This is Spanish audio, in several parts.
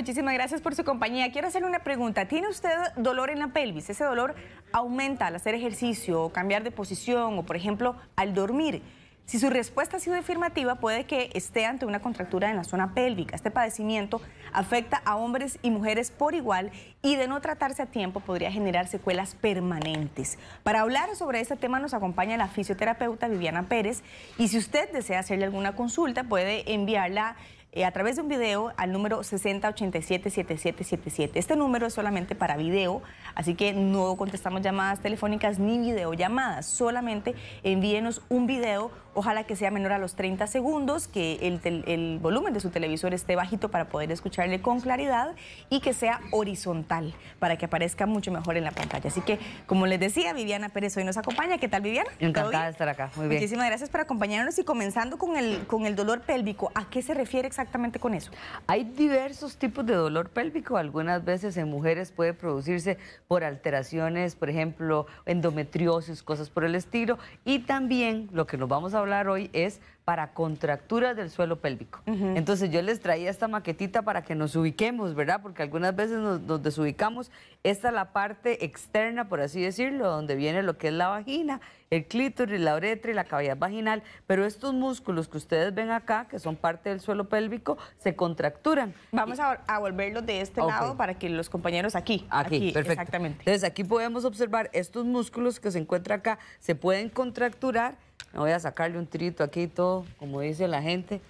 muchísimas gracias por su compañía. Quiero hacerle una pregunta. ¿Tiene usted dolor en la pelvis? ¿Ese dolor aumenta al hacer ejercicio o cambiar de posición o, por ejemplo, al dormir? Si su respuesta ha sido afirmativa, puede que esté ante una contractura en la zona pélvica. Este padecimiento afecta a hombres y mujeres por igual y de no tratarse a tiempo podría generar secuelas permanentes. Para hablar sobre este tema nos acompaña la fisioterapeuta Viviana Pérez y si usted desea hacerle alguna consulta puede enviarla eh, a través de un video al número 60877777. Este número es solamente para video, así que no contestamos llamadas telefónicas ni videollamadas. Solamente envíenos un video Ojalá que sea menor a los 30 segundos, que el, volumen de su televisor esté bajito para poder escucharle con claridad y que sea horizontal para que aparezca mucho mejor en la pantalla. Así que, como les decía, Viviana Pérez hoy nos acompaña. ¿Qué tal, Viviana? Encantada de estar acá. Muy bien. Muchísimas gracias por acompañarnos y comenzando con el, con el dolor pélvico. ¿A qué se refiere exactamente con eso? Hay diversos tipos de dolor pélvico. Algunas veces en mujeres puede producirse por alteraciones, por ejemplo, endometriosis, cosas por el estilo. Y también lo que nos vamos a hablar hoy es para contractura del suelo pélvico. Entonces yo les traía esta maquetita para que nos ubiquemos, ¿verdad? Porque algunas veces nos, desubicamos. Esta es la parte externa, por así decirlo, donde viene lo que es la vagina, el clítoris, la uretra y la cavidad vaginal. Pero estos músculos que ustedes ven acá, que son parte del suelo pélvico, se contracturan. Vamos a, volverlo volverlos de este lado para que los compañeros aquí. Aquí, perfecto. Entonces aquí podemos observar estos músculos que se encuentran acá, se pueden contracturar. Me voy a sacarle un trito aquí todo como dice la gente,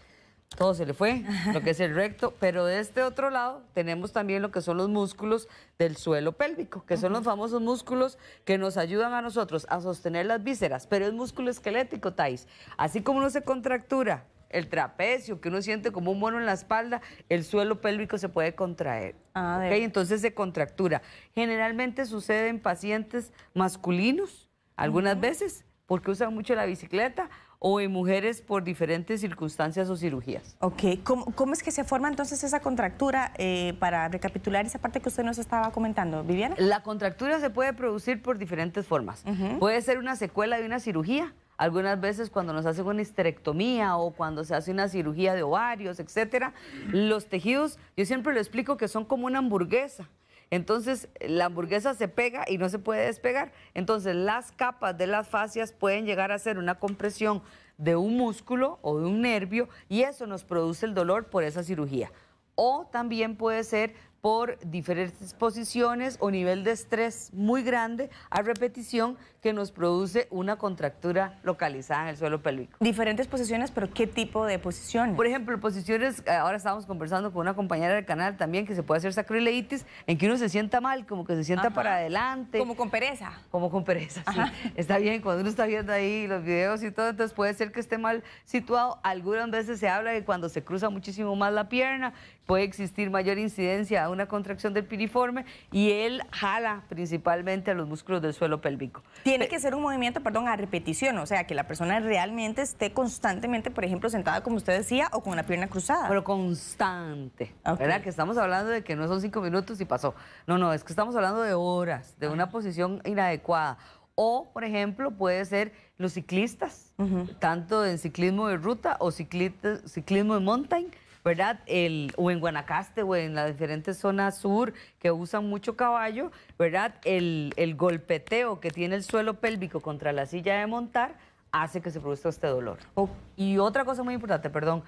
todo se le fue, lo que es el recto, pero de este otro lado tenemos también lo que son los músculos del suelo pélvico, que son los famosos músculos que nos ayudan a nosotros a sostener las vísceras, pero es músculo esquelético, Thais. Así como uno se contractura el trapecio, que uno siente como un mono en la espalda, el suelo pélvico se puede contraer. Ah, Entonces se contractura. Generalmente sucede en pacientes masculinos, algunas veces, porque usan mucho la bicicleta o en mujeres por diferentes circunstancias o cirugías. Ok, ¿cómo, es que se forma entonces esa contractura? Eh, para recapitular esa parte que usted nos estaba comentando, Viviana. La contractura se puede producir por diferentes formas. Puede ser una secuela de una cirugía, algunas veces cuando nos hacen una histerectomía o cuando se hace una cirugía de ovarios, etcétera, los tejidos, yo siempre lo explico que son como una hamburguesa. Entonces la hamburguesa se pega y no se puede despegar. Entonces las capas de las fascias pueden llegar a ser una compresión de un músculo o de un nervio y eso nos produce el dolor por esa cirugía. O también puede ser por diferentes posiciones o nivel de estrés muy grande a repetición que nos produce una contractura localizada en el suelo pélvico. Diferentes posiciones, pero ¿qué tipo de posiciones? Por ejemplo, posiciones, eh, ahora estábamos conversando con una compañera del canal también que se puede hacer sacroileitis, en que uno se sienta mal, como que se sienta para adelante. Como con pereza. Como con pereza, sí. Está bien, cuando uno está viendo ahí los videos y todo, entonces puede ser que esté mal situado. Algunas veces se habla de cuando se cruza muchísimo más la pierna, puede existir mayor incidencia a una contracción del piriforme y él jala principalmente a los músculos del suelo pélvico. Tiene eh, que ser un movimiento, perdón, a repetición, o sea, que la persona realmente esté constantemente, por ejemplo, sentada, como usted decía, o con la pierna cruzada. Pero constante, ¿verdad? Que estamos hablando de que no son cinco minutos y pasó. No, no, es que estamos hablando de horas, de una posición inadecuada. O, por ejemplo, puede ser los ciclistas, tanto en ciclismo de ruta o ciclismo de montaña. ¿verdad? El, o en Guanacaste o en las diferentes zonas sur que usan mucho caballo, ¿verdad? El, golpeteo que tiene el suelo pélvico contra la silla de montar hace que se produzca este dolor. Oh. y otra cosa muy importante, perdón,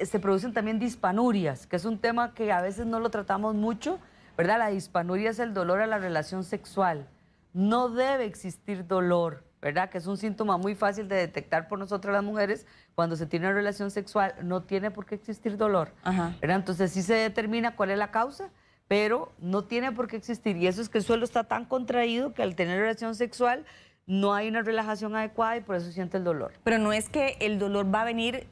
se producen también dispanurias, que es un tema que a veces no lo tratamos mucho, ¿verdad? La dispanuria es el dolor a la relación sexual. No debe existir dolor ¿verdad? Que es un síntoma muy fácil de detectar por nosotras las mujeres. Cuando se tiene una relación sexual no tiene por qué existir dolor, Ajá. ¿verdad? Entonces sí se determina cuál es la causa, pero no tiene por qué existir. Y eso es que el suelo está tan contraído que al tener relación sexual no hay una relajación adecuada y por eso siente el dolor. Pero no es que el dolor va a venir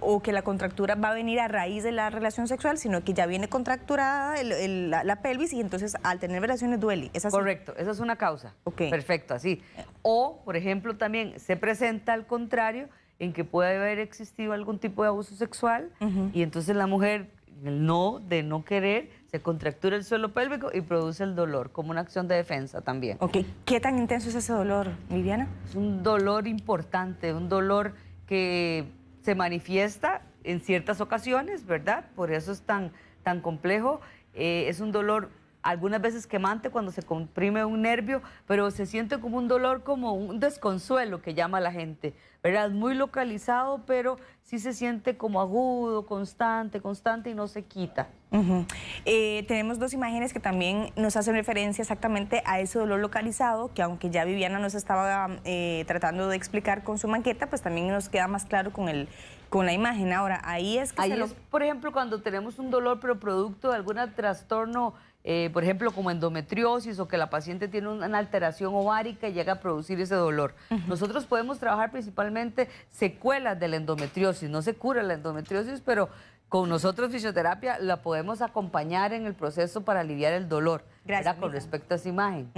o que la contractura va a venir a raíz de la relación sexual, sino que ya viene contracturada la, pelvis y entonces al tener relaciones duele. ¿Es Correcto, esa es una causa. Perfecto, así. O, por ejemplo, también se presenta al contrario en que puede haber existido algún tipo de abuso sexual y entonces la mujer, el no, de no querer, se contractura el suelo pélvico y produce el dolor, como una acción de defensa también. Ok, ¿qué tan intenso es ese dolor, Viviana? Es un dolor importante, un dolor que se manifiesta en ciertas ocasiones, ¿verdad? Por eso es tan, tan complejo. Eh, es un dolor algunas veces quemante cuando se comprime un nervio, pero se siente como un dolor, como un desconsuelo que llama a la gente, ¿verdad? Muy localizado, pero sí se siente como agudo, constante, constante y no se quita. Eh, tenemos dos imágenes que también nos hacen referencia exactamente a ese dolor localizado, que aunque ya Viviana nos estaba eh, tratando de explicar con su manqueta, pues también nos queda más claro con el con la imagen. Ahora, ahí es que... por ejemplo, cuando tenemos un dolor, pero producto de algún trastorno eh, por ejemplo, como endometriosis o que la paciente tiene una alteración ovárica y llega a producir ese dolor. Nosotros podemos trabajar principalmente secuelas de la endometriosis, no se cura la endometriosis, pero con nosotros fisioterapia la podemos acompañar en el proceso para aliviar el dolor. Gracias. Con respecto a esa imagen.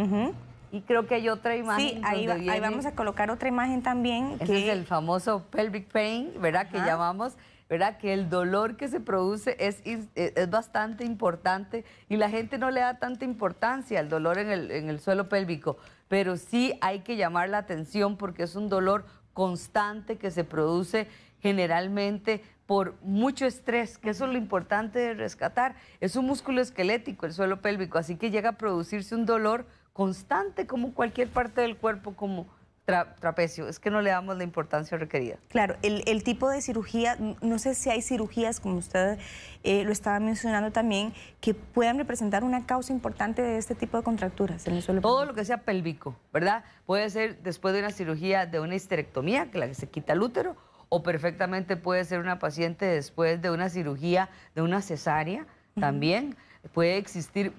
Y creo que hay otra imagen. Sí, ahí, vamos a colocar otra imagen también. Ese es el famoso pelvic pain, ¿verdad? Que llamamos ¿verdad? Que el dolor que se produce es, eh, es bastante importante y la gente no le da tanta importancia al dolor en el, en el suelo pélvico, pero sí hay que llamar la atención porque es un dolor constante que se produce generalmente por mucho estrés, que eso es lo importante de rescatar. Es un músculo esquelético, el suelo pélvico, así que llega a producirse un dolor constante como cualquier parte del cuerpo, como trapecio, es que no le damos la importancia requerida. Claro, el, tipo de cirugía, no sé si hay cirugías, como usted eh, lo estaba mencionando también, que puedan representar una causa importante de este tipo de contracturas en Todo lo que sea pélvico, ¿verdad? Puede ser después de una cirugía de una histerectomía, que la que se quita el útero, o perfectamente puede ser una paciente después de una cirugía de una cesárea también puede existir,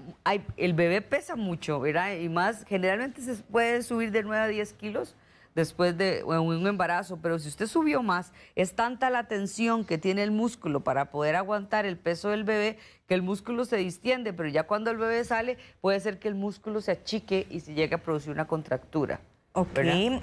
el bebé pesa mucho, ¿verdad? Y más, generalmente se puede subir de 9 a 10 kilos después de un embarazo, pero si usted subió más, es tanta la tensión que tiene el músculo para poder aguantar el peso del bebé que el músculo se distiende, pero ya cuando el bebé sale puede ser que el músculo se achique y se llegue a producir una contractura. Ok.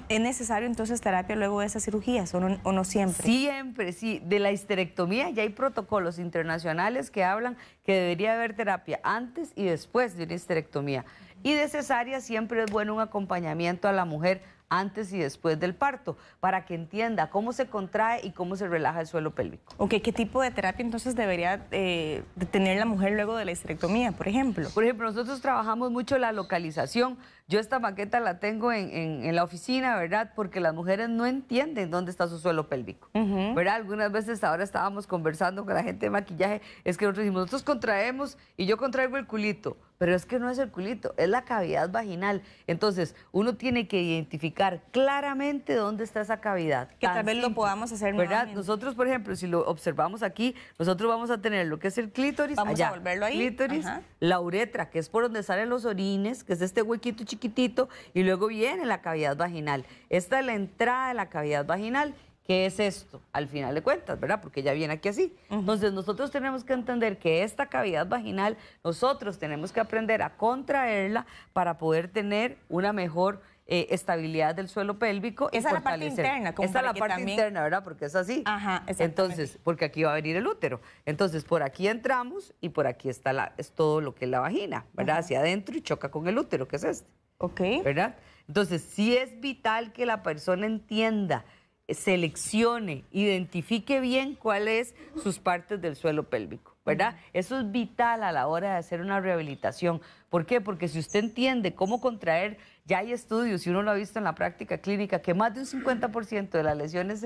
¿Es necesario entonces terapia luego de esas cirugías o no, o no, siempre? Siempre, sí. De la histerectomía ya hay protocolos internacionales que hablan que debería haber terapia antes y después de una histerectomía. Y de cesárea siempre es bueno un acompañamiento a la mujer antes y después del parto, para que entienda cómo se contrae y cómo se relaja el suelo pélvico. ¿qué tipo de terapia entonces debería eh, tener la mujer luego de la histerectomía, por ejemplo? Por ejemplo, nosotros trabajamos mucho la localización. Yo esta maqueta la tengo en, la oficina, ¿verdad? Porque las mujeres no entienden dónde está su suelo pélvico, ¿verdad? Algunas veces ahora estábamos conversando con la gente de maquillaje, es que nosotros decimos, nosotros contraemos y yo contraigo el culito pero es que no es el culito, es la cavidad vaginal. Entonces, uno tiene que identificar claramente dónde está esa cavidad. Que tal vez lo podamos hacer ¿verdad? Nosotros, por ejemplo, si lo observamos aquí, nosotros vamos a tener lo que es el clítoris, vamos a Clítoris, la uretra, que es por donde salen los orines, que es este huequito chiquitito, y luego viene la cavidad vaginal. Esta es la entrada de la cavidad vaginal ¿Qué es esto? Al final de cuentas, ¿verdad? Porque ya viene aquí así. Entonces nosotros tenemos que entender que esta cavidad vaginal, nosotros tenemos que aprender a contraerla para poder tener una mejor eh, estabilidad del suelo pélvico. Esa es la parte interna. Como Esa es la parte interna, ¿verdad? Porque es así. Ajá, Entonces, porque aquí va a venir el útero. Entonces, por aquí entramos y por aquí está la, es todo lo que es la vagina, ¿verdad? Hacia adentro y choca con el útero, que es este. Ok. ¿Verdad? Entonces, sí es vital que la persona entienda seleccione, identifique bien cuáles sus partes del suelo pélvico, ¿verdad? Eso es vital a la hora de hacer una rehabilitación. ¿Por qué? Porque si usted entiende cómo contraer, ya hay estudios, y uno lo ha visto en la práctica clínica, que más de un 50% de las lesiones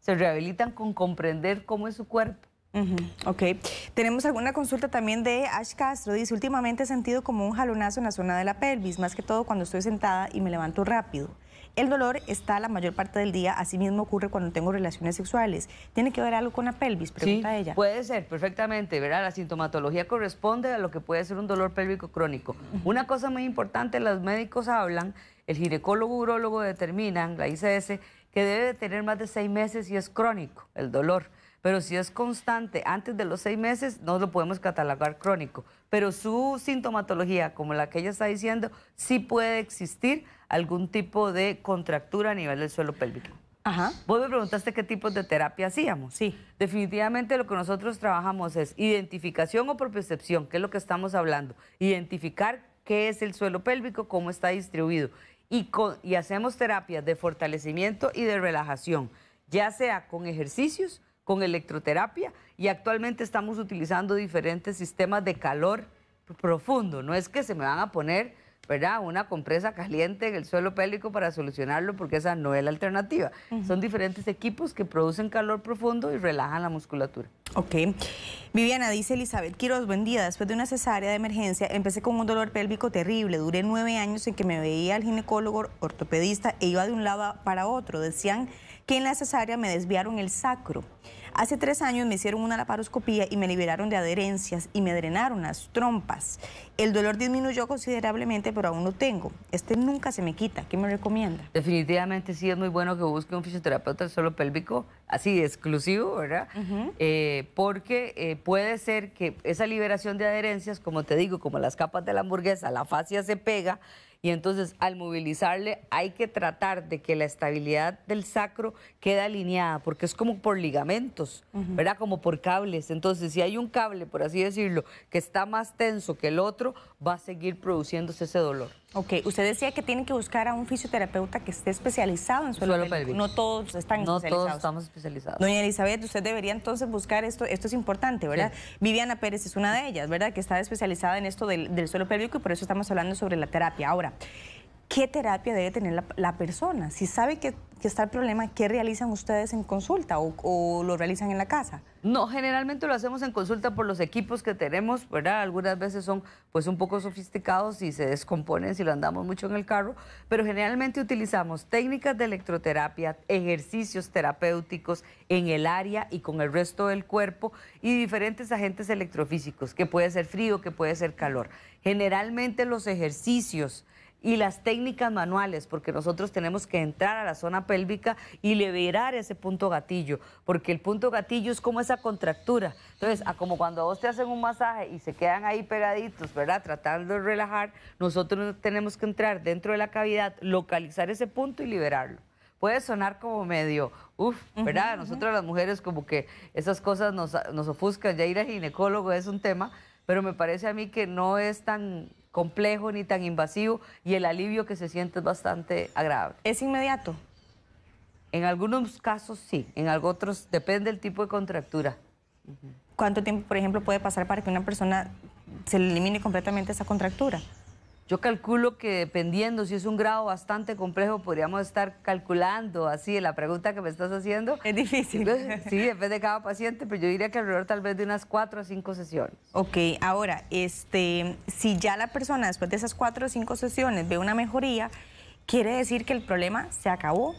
se rehabilitan con comprender cómo es su cuerpo. Ok. Tenemos alguna consulta también de Ash Castro. Dice, últimamente he sentido como un jalonazo en la zona de la pelvis, más que todo cuando estoy sentada y me levanto rápido. El dolor está la mayor parte del día, así mismo ocurre cuando tengo relaciones sexuales. ¿Tiene que ver algo con la pelvis? Pregunta sí, ella. Puede ser, perfectamente, ¿verdad? La sintomatología corresponde a lo que puede ser un dolor pélvico crónico. Una cosa muy importante, los médicos hablan, el ginecólogo urologo determinan, la ICS, que debe de tener más de seis meses y es crónico el dolor pero si es constante antes de los seis meses, no lo podemos catalogar crónico. Pero su sintomatología, como la que ella está diciendo, sí puede existir algún tipo de contractura a nivel del suelo pélvico. Ajá. Vos me preguntaste qué tipos de terapia hacíamos. Sí. Definitivamente lo que nosotros trabajamos es identificación o propiocepción, que es lo que estamos hablando. Identificar qué es el suelo pélvico, cómo está distribuido. Y, y hacemos terapias de fortalecimiento y de relajación, ya sea con ejercicios, con electroterapia y actualmente estamos utilizando diferentes sistemas de calor profundo. No es que se me van a poner, ¿verdad?, una compresa caliente en el suelo pélvico para solucionarlo, porque esa no es la alternativa. Son diferentes equipos que producen calor profundo y relajan la musculatura. Ok. Viviana, dice Elizabeth Quiroz, buen día. Después de una cesárea de emergencia, empecé con un dolor pélvico terrible. Duré nueve años en que me veía al ginecólogo ortopedista e iba de un lado para otro. Decían que en la cesárea me desviaron el sacro. Hace tres años me hicieron una laparoscopía y me liberaron de adherencias y me drenaron las trompas. El dolor disminuyó considerablemente, pero aún lo tengo. Este nunca se me quita. ¿Qué me recomienda? Definitivamente sí es muy bueno que busque un fisioterapeuta solo pélvico, así exclusivo, ¿verdad? Eh, porque eh, puede ser que esa liberación de adherencias, como te digo, como las capas de la hamburguesa, la fascia se pega y entonces al movilizarle hay que tratar de que la estabilidad del sacro quede alineada, porque es como por ligamentos, ¿verdad? Como por cables. Entonces si hay un cable, por así decirlo, que está más tenso que el otro, va a seguir produciéndose ese dolor. Ok, usted decía que tienen que buscar a un fisioterapeuta que esté especializado en suelo, pélvico. No todos están especializados. No todos estamos especializados. Doña Elizabeth, usted debería entonces buscar esto, esto es importante, ¿verdad? Viviana Pérez es una de ellas, ¿verdad? Que está especializada en esto del, del suelo pélvico y por eso estamos hablando sobre la terapia. Ahora, qué terapia debe tener la, persona. Si sabe que, está el problema, ¿qué realizan ustedes en consulta o, o, lo realizan en la casa? No, generalmente lo hacemos en consulta por los equipos que tenemos, ¿verdad? Algunas veces son pues un poco sofisticados y se descomponen si lo andamos mucho en el carro, pero generalmente utilizamos técnicas de electroterapia, ejercicios terapéuticos en el área y con el resto del cuerpo y diferentes agentes electrofísicos, que puede ser frío, que puede ser calor. Generalmente los ejercicios y las técnicas manuales, porque nosotros tenemos que entrar a la zona pélvica y liberar ese punto gatillo, porque el punto gatillo es como esa contractura. Entonces, como cuando a vos te hacen un masaje y se quedan ahí pegaditos, ¿verdad? Tratando de relajar, nosotros tenemos que entrar dentro de la cavidad, localizar ese punto y liberarlo puede sonar como medio, uff, ¿verdad? Nosotros las mujeres como que esas cosas nos, nos ofuscan, ya ir al ginecólogo es un tema, pero me parece a mí que no es tan complejo ni tan invasivo y el alivio que se siente es bastante agradable. ¿Es inmediato? En algunos casos sí, en otros depende del tipo de contractura. ¿Cuánto tiempo, por ejemplo, puede pasar para que una persona se elimine completamente esa contractura? Yo calculo que dependiendo si es un grado bastante complejo, podríamos estar calculando así la pregunta que me estás haciendo. Es difícil. Pues, sí, depende de cada paciente, pero yo diría que alrededor tal vez de unas cuatro o cinco sesiones. Ok, ahora, este, si ya la persona después de esas cuatro o cinco sesiones ve una mejoría, ¿quiere decir que el problema se acabó?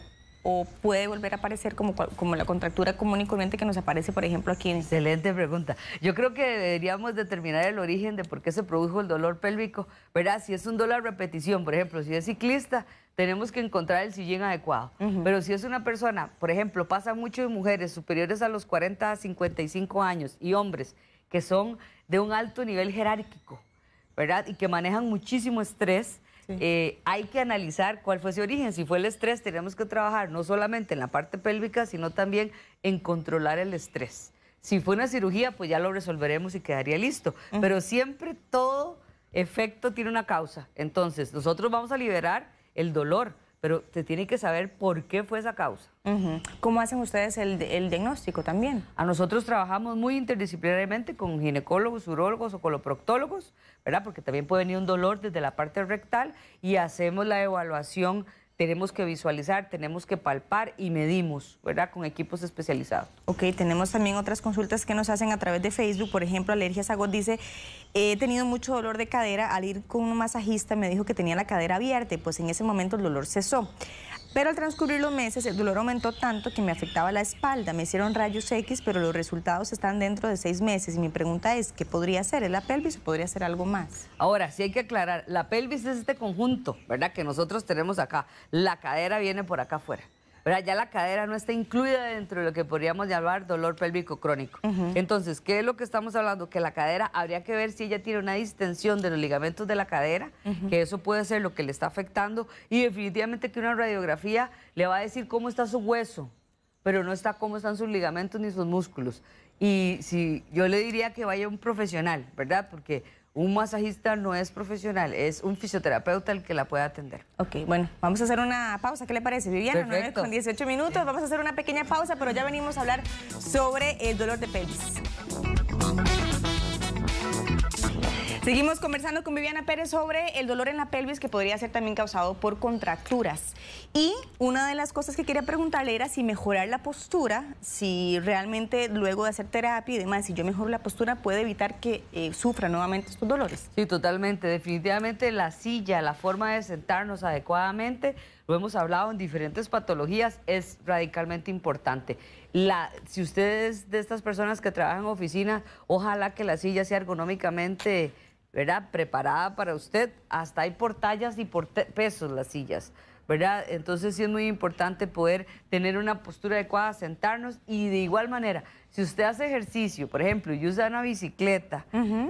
o puede volver a aparecer como, como la contractura común y corriente que nos aparece, por ejemplo, aquí. En... Excelente pregunta. Yo creo que deberíamos determinar el origen de por qué se produjo el dolor pélvico. ¿Verdad? Si es un dolor repetición, por ejemplo, si es ciclista, tenemos que encontrar el sillín adecuado. Pero si es una persona, por ejemplo, pasa mucho en mujeres superiores a los 40 a 55 años y hombres que son de un alto nivel jerárquico, ¿verdad? Y que manejan muchísimo estrés, eh, hay que analizar cuál fue ese origen. Si fue el estrés, tenemos que trabajar no solamente en la parte pélvica, sino también en controlar el estrés. Si fue una cirugía, pues ya lo resolveremos y quedaría listo. Pero siempre todo efecto tiene una causa. Entonces, nosotros vamos a liberar el dolor pero se tiene que saber por qué fue esa causa. ¿Cómo hacen ustedes el, diagnóstico también? A nosotros trabajamos muy interdisciplinariamente con ginecólogos, urólogos o coloproctólogos, ¿verdad? Porque también puede venir un dolor desde la parte rectal y hacemos la evaluación tenemos que visualizar, tenemos que palpar y medimos, ¿verdad? Con equipos especializados. Ok, tenemos también otras consultas que nos hacen a través de Facebook, por ejemplo, Alergia Agot dice, he tenido mucho dolor de cadera, al ir con un masajista me dijo que tenía la cadera abierta, y pues en ese momento el dolor cesó. Pero al transcurrir los meses el dolor aumentó tanto que me afectaba la espalda. Me hicieron rayos X, pero los resultados están dentro de seis meses. Y mi pregunta es, ¿qué podría ser? ¿Es la pelvis o podría ser algo más? Ahora, sí hay que aclarar, la pelvis es este conjunto, ¿verdad? Que nosotros tenemos acá. La cadera viene por acá afuera. Ya la cadera no está incluida dentro de lo que podríamos llamar dolor pélvico crónico. Entonces, ¿qué es lo que estamos hablando? Que la cadera, habría que ver si ella tiene una distensión de los ligamentos de la cadera, que eso puede ser lo que le está afectando y definitivamente que una radiografía le va a decir cómo está su hueso, pero no está cómo están sus ligamentos ni sus músculos. Y si yo le diría que vaya un profesional, ¿verdad? Porque un masajista no es profesional, es un fisioterapeuta el que la puede atender. Ok, bueno, vamos a hacer una pausa. ¿Qué le parece, Viviana? con 18 minutos. Vamos a hacer una pequeña pausa, pero ya venimos a hablar sobre el dolor de pelvis. Seguimos conversando con Viviana Pérez sobre el dolor en la pelvis que podría ser también causado por contracturas. Y una de las cosas que quería preguntarle era si mejorar la postura, si realmente luego de hacer terapia y demás, si yo mejoro la postura, puede evitar que eh, sufra nuevamente estos dolores. Sí, totalmente. Definitivamente la silla, la forma de sentarnos adecuadamente, lo hemos hablado en diferentes patologías, es radicalmente importante. La, si ustedes de estas personas que trabajan en oficina, ojalá que la silla sea ergonómicamente ¿verdad? Preparada para usted, hasta hay por tallas y por pesos las sillas, ¿verdad? Entonces sí es muy importante poder tener una postura adecuada, sentarnos y de igual manera, si usted hace ejercicio, por ejemplo, y usa una bicicleta,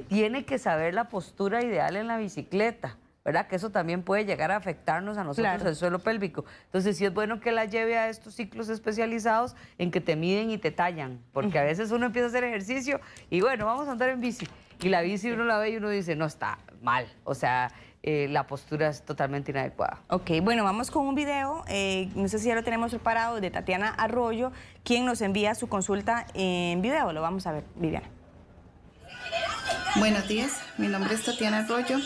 tiene que saber la postura ideal en la bicicleta. ¿verdad? Que eso también puede llegar a afectarnos a nosotros el suelo pélvico. Entonces, sí es bueno que la lleve a estos ciclos especializados en que te miden y te tallan, porque a veces uno empieza a hacer ejercicio y bueno, vamos a andar en bici. Y la bici uno la ve y uno dice, no, está mal. O sea, eh, la postura es totalmente inadecuada. Ok, bueno, vamos con un video, eh, no sé si ya lo tenemos preparado, de Tatiana Arroyo, quien nos envía su consulta en video. Lo vamos a ver, Viviana. Buenos días, mi nombre es Tatiana Arroyo,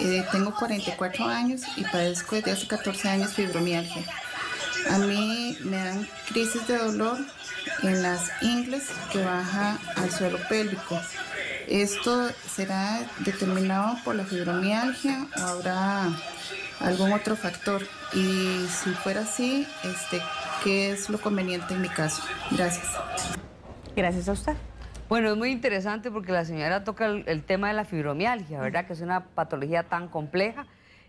eh, tengo 44 años y padezco desde hace 14 años fibromialgia. A mí me dan crisis de dolor en las ingles que baja al suelo pélvico. ¿Esto será determinado por la fibromialgia o habrá algún otro factor? Y si fuera así, este, ¿qué es lo conveniente en mi caso? Gracias. Gracias a usted. Bueno, es muy interesante porque la señora toca el, tema de la fibromialgia, mm. ¿verdad? Que es una patología tan compleja.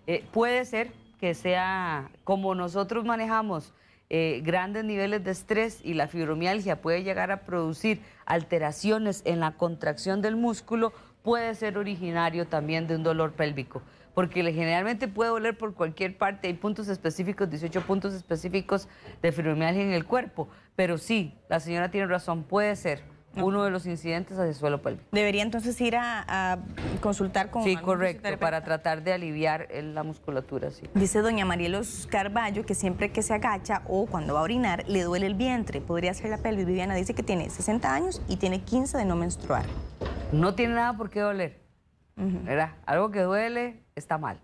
Eh, puede ser que sea como nosotros manejamos eh, grandes niveles de estrés y la fibromialgia puede llegar a producir alteraciones en la contracción del músculo, puede ser originario también de un dolor pélvico, porque generalmente puede doler por cualquier parte, hay puntos específicos, 18 puntos específicos de fibromialgia en el cuerpo, pero sí, la señora tiene razón, puede ser uno de los incidentes hacia el suelo pélvico. Debería entonces ir a, consultar con... Sí, correcto, para tratar de aliviar la musculatura, sí. Dice doña Marielos Carballo que siempre que se agacha o cuando va a orinar le duele el vientre, podría ser la pelvis. Viviana dice que tiene 60 años y tiene 15 de no menstruar. No tiene nada por qué doler, ¿verdad? Algo que duele está mal.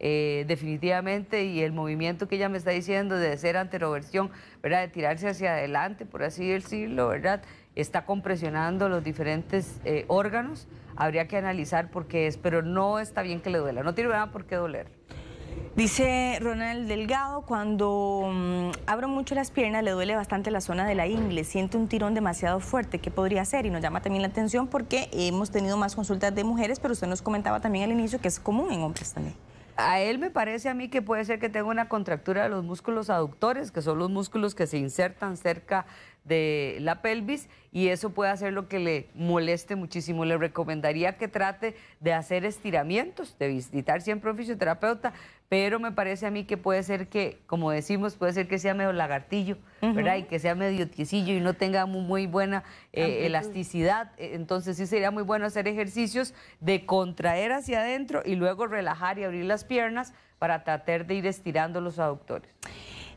Eh, definitivamente, y el movimiento que ella me está diciendo de ser anteroversión, ¿verdad? De tirarse hacia adelante, por así decirlo, ¿verdad? está compresionando los diferentes eh, órganos, habría que analizar por qué es, pero no está bien que le duela, no tiene nada por qué doler. Dice Ronald Delgado, cuando mm, abro mucho las piernas le duele bastante la zona de la ingle, siente un tirón demasiado fuerte, ¿qué podría ser? Y nos llama también la atención porque hemos tenido más consultas de mujeres, pero usted nos comentaba también al inicio que es común en hombres también. A él me parece a mí que puede ser que tenga una contractura de los músculos aductores, que son los músculos que se insertan cerca de la pelvis y eso puede hacer lo que le moleste muchísimo. Le recomendaría que trate de hacer estiramientos, de visitar siempre a un fisioterapeuta, pero me parece a mí que puede ser que, como decimos, puede ser que sea medio lagartillo, ¿verdad? Y que sea medio tiesillo y no tenga muy, buena eh, elasticidad. E, entonces sí sería muy bueno hacer ejercicios de contraer hacia adentro y luego relajar y abrir las piernas para tratar de ir estirando los aductores.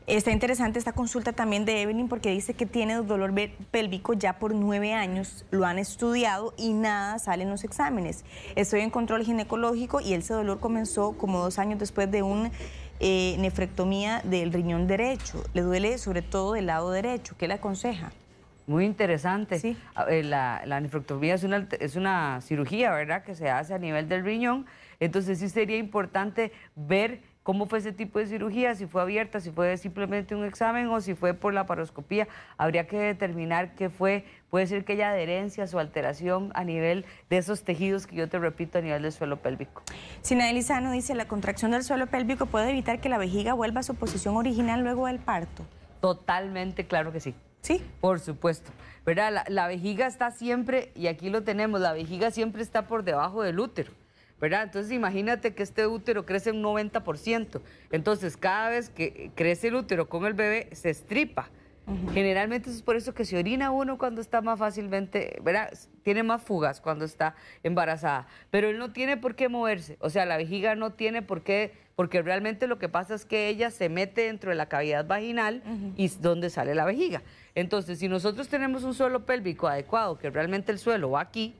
Está interesante esta consulta también de Evelyn porque dice que tiene dolor pélvico ya por nueve años, lo han estudiado y nada sale en los exámenes. Estoy en control ginecológico y ese dolor comenzó como dos años después de una eh, nefrectomía del riñón derecho. Le duele sobre todo del lado derecho. ¿Qué le aconseja? Muy interesante. Sí. Ah, eh, la, nefrectomía es una, es una cirugía, ¿verdad?, que se hace a nivel del riñón. Entonces sí sería importante ver cómo fue ese tipo de cirugía, si fue abierta, si fue simplemente un examen o si fue por la paroscopía. Habría que determinar qué fue. Puede ser que haya adherencias o alteración a nivel de esos tejidos que yo te repito, a nivel del suelo pélvico. Sina Elizano dice, la contracción del suelo pélvico puede evitar que la vejiga vuelva a su posición original luego del parto. Totalmente, claro que sí. Sí. Por supuesto. ¿Verdad? la vejiga está siempre, y aquí lo tenemos, la vejiga siempre está por debajo del útero. ¿verdad? Entonces imagínate que este útero crece un 90%. Entonces cada vez que crece el útero con el bebé se estripa. Generalmente es por eso que se orina uno cuando está más fácilmente, ¿verdad? Tiene más fugas cuando está embarazada, pero él no tiene por qué moverse, o sea, la vejiga no tiene por qué, porque realmente lo que pasa es que ella se mete dentro de la cavidad vaginal y es donde sale la vejiga. Entonces, si nosotros tenemos un suelo pélvico adecuado, que realmente el suelo va aquí,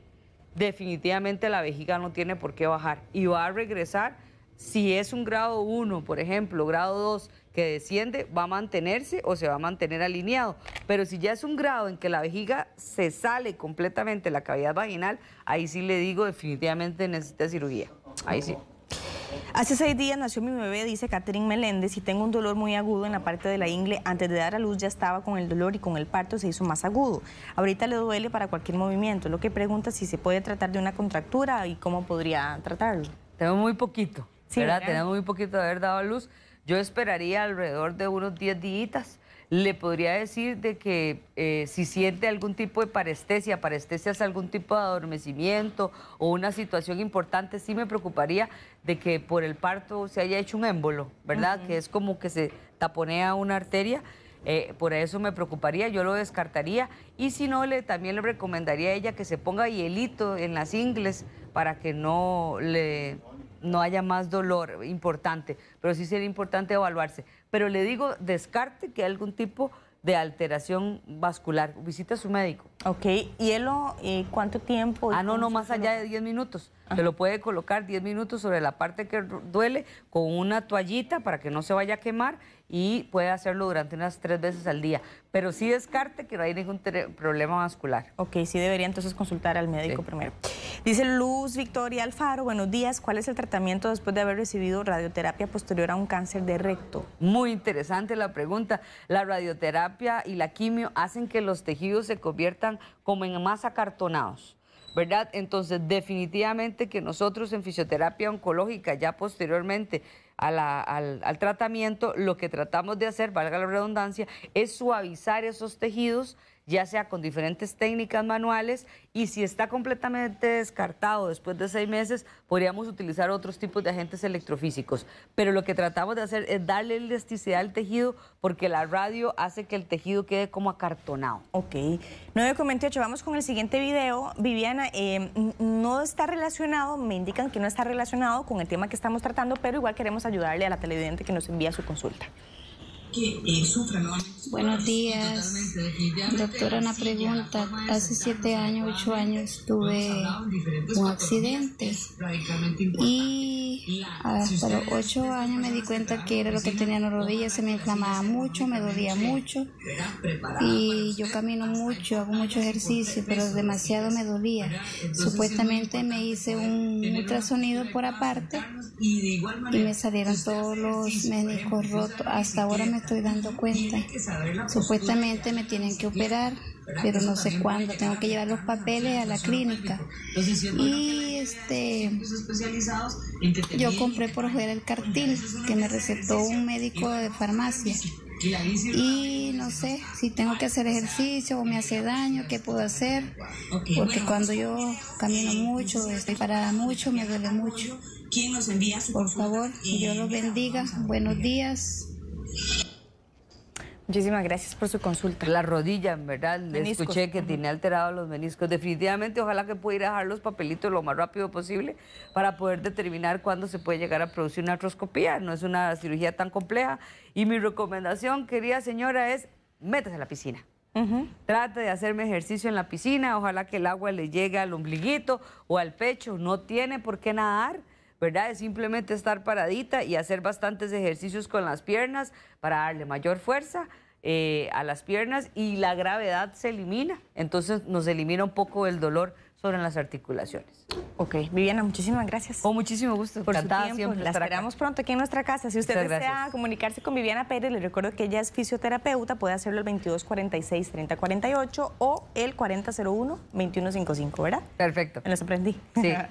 definitivamente la vejiga no tiene por qué bajar y va a regresar. Si es un grado 1, por ejemplo, grado 2 que desciende, va a mantenerse o se va a mantener alineado. Pero si ya es un grado en que la vejiga se sale completamente de la cavidad vaginal, ahí sí le digo definitivamente necesita cirugía. Ahí sí. Hace seis días nació mi bebé, dice Catherine Meléndez, y tengo un dolor muy agudo en la parte de la ingle. Antes de dar a luz ya estaba con el dolor y con el parto se hizo más agudo. Ahorita le duele para cualquier movimiento. Lo que pregunta si se puede tratar de una contractura y cómo podría tratarlo. Tengo muy poquito, sí, ¿verdad? Tenemos muy poquito de haber dado a luz. Yo esperaría alrededor de unos 10 días le podría decir de que eh, si siente algún tipo de parestesia, parestesia algún tipo de adormecimiento o una situación importante, sí me preocuparía de que por el parto se haya hecho un émbolo, ¿verdad? Que es como que se taponea una arteria. Eh, por eso me preocuparía, yo lo descartaría. Y si no, le, también le recomendaría a ella que se ponga hielito en las ingles para que no, le, no haya más dolor importante. Pero sí sería importante evaluarse pero le digo, descarte que hay algún tipo de alteración vascular. Visita a su médico. Ok, hielo, eh cuánto tiempo? Ah, no, no, más allá de 10 minutos. Ah. Se lo puede colocar 10 minutos sobre la parte que duele con una toallita para que no se vaya a quemar y puede hacerlo durante unas tres veces al día. Pero sí descarte que no hay ningún problema vascular. Ok, sí debería entonces consultar al médico primero. Dice Luz Victoria Alfaro, buenos días. ¿Cuál es el tratamiento después de haber recibido radioterapia posterior a un cáncer de recto? Muy interesante la pregunta. La radioterapia y la quimio hacen que los tejidos se conviertan como en masa acartonados. ¿Verdad? Entonces, definitivamente que nosotros en fisioterapia oncológica, ya posteriormente, al, al, tratamiento, lo que tratamos de hacer, valga la redundancia, es suavizar esos tejidos ya sea con diferentes técnicas manuales y si está completamente descartado después de seis meses, podríamos utilizar otros tipos de agentes electrofísicos. Pero lo que tratamos de hacer es darle elasticidad al tejido porque la radio hace que el tejido quede como acartonado. Ok, 9.28, vamos con el siguiente video. Viviana, em, no está relacionado, me indican que no está relacionado con el tema que estamos tratando, pero igual queremos ayudarle a la televidente que nos envía su consulta. Eh, Buenos días. Doctora, una pregunta. Hace siete años, ocho años tuve un pues, accidente y hasta ah, los ocho años me di cuenta que era lo que tenía en las rodillas. Se me inflamaba mucho, me dolía mucho y yo camino mucho, hago mucho ejercicio, pero demasiado me dolía. Supuestamente me hice un ultrasonido por aparte y me salieron todos los médicos rotos. Hasta ahora me estoy dando cuenta. Supuestamente me tienen que operar, pero no sé cuándo. Tengo que llevar los papeles a la clínica. Y este, yo compré por fuera el cartil que me recetó un médico de farmacia. Y no sé si tengo que hacer pues, ejercicio o me hace daño, qué puedo hacer, porque cuando pues, yo camino mucho, estoy parada mucho, me duele mucho. Por favor, Dios los bendiga. Buenos días. Muchísimas gracias por su consulta. La rodilla, en verdad, le escuché que tiene alterados los meniscos. Definitivamente, ojalá que pueda ir a dejar los papelitos lo más rápido posible para poder determinar cuándo se puede llegar a producir una artroscopía. No es una cirugía tan compleja. Y mi recomendación, querida señora, es métase a la piscina. Trate de hacerme ejercicio en la piscina, ojalá que el agua le llegue al ombliguito o al pecho. No tiene por qué nadar. ¿verdad? Es simplemente estar paradita y hacer bastantes ejercicios con las piernas para darle mayor fuerza. Eh, a las piernas y la gravedad se elimina, entonces nos elimina un poco el dolor sobre las articulaciones. Ok, Viviana, muchísimas gracias. Con muchísimo gusto, por Encantada su tiempo. La esperamos pronto aquí en nuestra casa. Si usted desea comunicarse con Viviana Pérez, le recuerdo que ella es fisioterapeuta, puede hacerlo al 2246-3048 o el 4001-2155, ¿verdad? Perfecto. Me los aprendí. Sí.